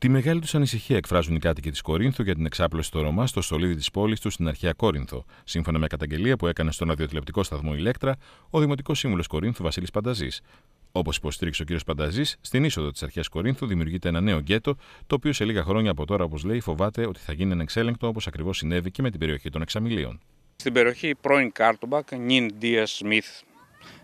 Τη μεγάλη τους ανησυχία εκφράζουν οι κάτοικοι της Κορίνθου για την εξάπλωση των Ρωμά στο στολίδι της πόλης τους στην αρχαία Κόρινθο, σύμφωνα με καταγγελία που έκανε στον αδιοτηλεπτικό σταθμό Ηλέκτρα ο Δημοτικός Σύμβουλος Κορίνθου Βασίλης Πανταζής. Όπως υποστήριξε ο κ. Πανταζής, στην είσοδο της αρχαίας Κορίνθου δημιουργείται ένα νέο γκέτο, το οποίο σε λίγα χρόνια από τώρα, όπως λέει, φοβάται ότι θα γίνει ανεξέλεγκτο όπως ακριβώς συνέβη και με την περιοχή των Εξαμιλίων. Στην περιοχή πρώην Κάρτουμπακ, νυν Δίας Σμιθ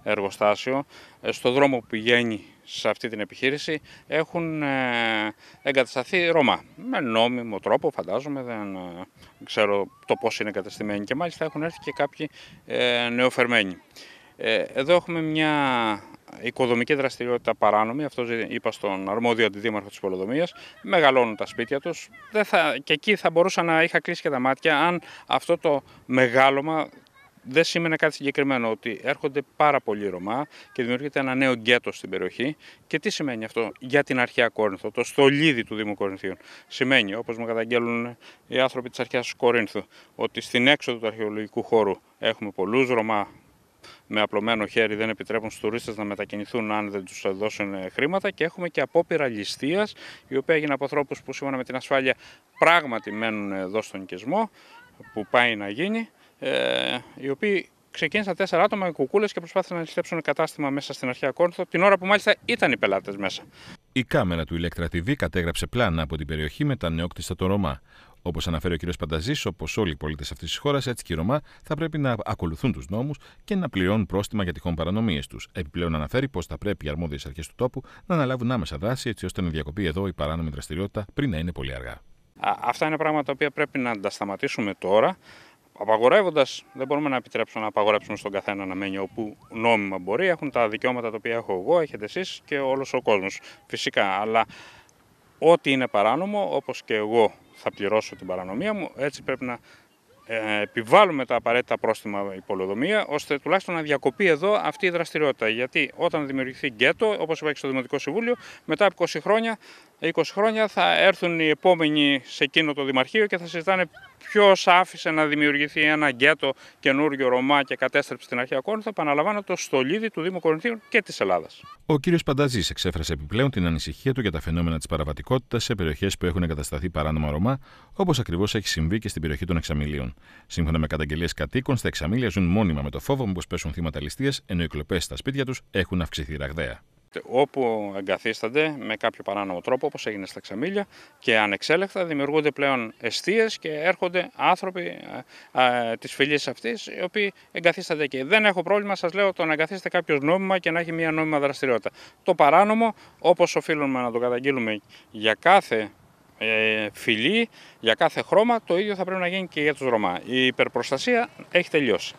εργοστάσιο, ε, στο δρόμο που πηγαίνει σε αυτή την επιχείρηση έχουν ε, εγκατασταθεί Ρωμά. Με νόμιμο τρόπο φαντάζομαι, δεν ε, ξέρω το πώς είναι εγκατεστημένοι και μάλιστα έχουν έρθει και κάποιοι ε, νεοφερμένοι. Εδώ έχουμε μια οικοδομική δραστηριότητα παράνομη, αυτό είπα στον αρμόδιο αντιδήμαρχο της Πολυδομία. Μεγαλώνουν τα σπίτια τους. Και εκεί θα μπορούσα να είχα κλείσει και τα μάτια αν αυτό το μεγάλωμα δεν σήμαινε κάτι συγκεκριμένο, ότι έρχονται πάρα πολλοί Ρωμά και δημιουργείται ένα νέο γκέτο στην περιοχή. Και τι σημαίνει αυτό για την αρχαία Κόρινθο, το στολίδι του Δήμου Κορινθίων. Σημαίνει, όπως μου καταγγέλνουν οι άνθρωποι της αρχαίας Κορίνθου, ότι στην έξοδο του αρχαιολογικού χώρου έχουμε πολλούς Ρωμά με απλωμένο χέρι δεν επιτρέπουν στους τουρίστες να μετακινηθούν αν δεν τους δώσουν χρήματα και έχουμε και απόπειρα ληστείας η οποία έγινε από ανθρώπους που σύμφωνα με την ασφάλεια πράγματι μένουν εδώ στον οικισμό που πάει να γίνει ε, οι οποίοι ξεκίνησαν τέσσερα άτομα, οι κουκούλες και προσπάθησαν να ληστέψουν κατάστημα μέσα στην αρχαία Κόρνθο, την ώρα που μάλιστα ήταν οι πελάτες μέσα. Η κάμερα του Electra TV κατέγραψε πλάνα από την περιοχή με τα νεόκτιστα των Ρωμά. Όπως αναφέρει ο κ. Πανταζής, όπως όλοι οι πολίτες αυτής της χώρας, έτσι και οι Ρωμά θα πρέπει να ακολουθούν τους νόμους και να πληρώνουν πρόστιμα για τυχόν παρανομίες τους. Επιπλέον, αναφέρει πως θα πρέπει οι αρμόδιες αρχές του τόπου να αναλάβουν άμεσα δράση έτσι ώστε να διακοπεί εδώ η παράνομη δραστηριότητα πριν να είναι πολύ αργά. Αυτά είναι πράγματα τα οποία πρέπει να τα σταματήσουμε τώρα απαγορεύοντας, δεν μπορούμε να επιτρέψουμε να απαγορέψουμε στον καθένα να μένει όπου νόμιμα μπορεί. Έχουν τα δικαιώματα τα οποία έχω εγώ, έχετε εσείς και όλος ο κόσμος. Φυσικά, αλλά ό,τι είναι παράνομο, όπως και εγώ θα πληρώσω την παρανομία μου, έτσι πρέπει να ε, επιβάλλουμε τα απαραίτητα πρόστιμα υπολοδομία, ώστε τουλάχιστον να διακοπεί εδώ αυτή η δραστηριότητα. Γιατί όταν δημιουργηθεί γκέτο, όπως είπα στο Δημοτικό Συμβούλιο, μετά από 20 χρόνια 20 χρόνια θα έρθουν οι επόμενοι σε εκείνο το Δημαρχείο και θα συζητάνε ποιος άφησε να δημιουργηθεί ένα γκέτο καινούριο Ρωμά και κατέστρεψε την αρχαία Κόρινθο, επαναλαμβάνω το στολίδι του Δήμου Κορινθίου και της Ελλάδας. Ο κ. Πανταζής εξέφρασε επιπλέον την ανησυχία του για τα φαινόμενα της παραβατικότητας σε περιοχές που έχουν εγκατασταθεί παράνομα Ρωμά, όπως ακριβώς έχει συμβεί και στην περιοχή των Εξαμιλίων. Σύμφωνα με καταγγελίες κατοίκων, στα Εξαμίλια ζουν μόνιμα με το φόβο μήπως πέσουν θύματα ενώ οι κλοπές στα σπίτια τους έχουν αυξηθεί ραγδαία όπου εγκαθίστανται με κάποιο παράνομο τρόπο, όπως έγινε στα Ξαμίλια, και ανεξέλεκτα δημιουργούνται πλέον εστίες και έρχονται άνθρωποι τη ε, ε, της φυλής αυτής, οι οποίοι εγκαθίστανται εκεί. Δεν έχω πρόβλημα, σας λέω, το να εγκαθίσετε κάποιος νόμιμα και να έχει μια νόμιμα δραστηριότητα. Το παράνομο, όπως οφείλουμε να το καταγγείλουμε για κάθε ε, φυλή, για κάθε χρώμα, το ίδιο θα πρέπει να γίνει και για τους Ρωμά. Η υπερπροστασία έχει τελειώσει.